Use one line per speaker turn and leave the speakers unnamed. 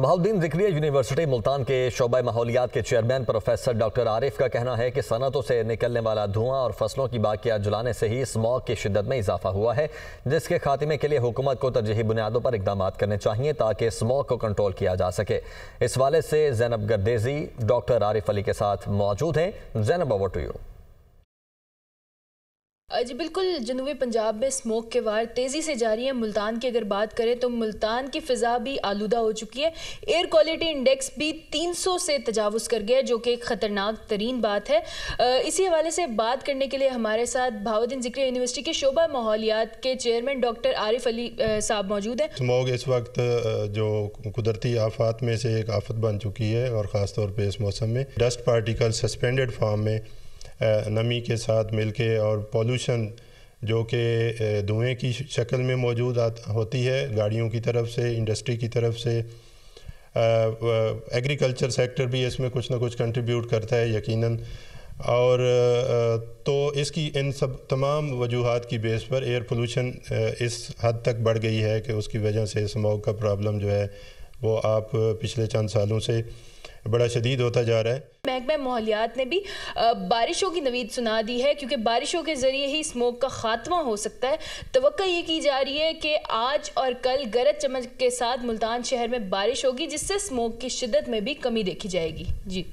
Bahauddin Zakariya university Multan के शोबा माहौलियात के chairman professor doctor Arif का कहना है कि सनतों से निकलने वाला धुआं और फसलों की बाकियात जलाने से ही स्मॉग की शिदत में इजाफा हुआ है जिसके खात्मे के लिए हुकूमत को तरजीही बुनियादों पर इकदाम करने चाहिए ताकि स्मॉग को कंट्रोल किया जा सके इस वाले से जैनब गर्देजी डॉक्टर आरिफ अली के साथ मौजूद हैं जैनब ओवर टू यू
जी बिल्कुल जनूबी पंजाब में स्मोक के वार तेज़ी से जारी है मुल्तान की अगर बात करें तो मुल्तान की फ़िज़ा भी आलूदा हो चुकी है एयर क्वालिटी इंडेक्स भी 300 से तजावज़ कर गया जो कि एक ख़तरनाक तरीन बात है इसी हवाले से बात करने के लिए हमारे साथ भावुद्दीन जिक्र यूनिवर्सिटी के शोबा माहौलियात के चेयरमैन डॉक्टर आरिफ अली साहब मौजूद हैं
स्मोक इस वक्त जो कुदरती आफात में से एक आफत बन चुकी है और ख़ासतौर पर इस मौसम में डस्ट पार्टिकल सस्पेंडेड फार्म में नमी के साथ मिलके और पॉल्यूशन जो कि धुएँ की शक्ल में मौजूद होती है गाड़ियों की तरफ से इंडस्ट्री की तरफ से एग्रीकल्चर सेक्टर भी इसमें कुछ ना कुछ कंट्रीब्यूट करता है यकीनन और तो इसकी इन सब तमाम वजूहत की बेस पर एयर पोल्यूशन इस हद तक बढ़ गई है कि उसकी वजह से स्मोक का प्रॉब्लम जो है वो आप पिछले चंद सालों से बड़ा शदीद होता जा रहा है
महकमा माहौलियात ने भी बारिशों की नवीद सुना दी है क्योंकि बारिशों के ज़रिए ही स्मोक का खात्मा हो सकता है तो ये की जा रही है कि आज और कल गरज चमक के साथ मुल्तान शहर में बारिश होगी जिससे स्मोक की शिदत में भी कमी देखी जाएगी जी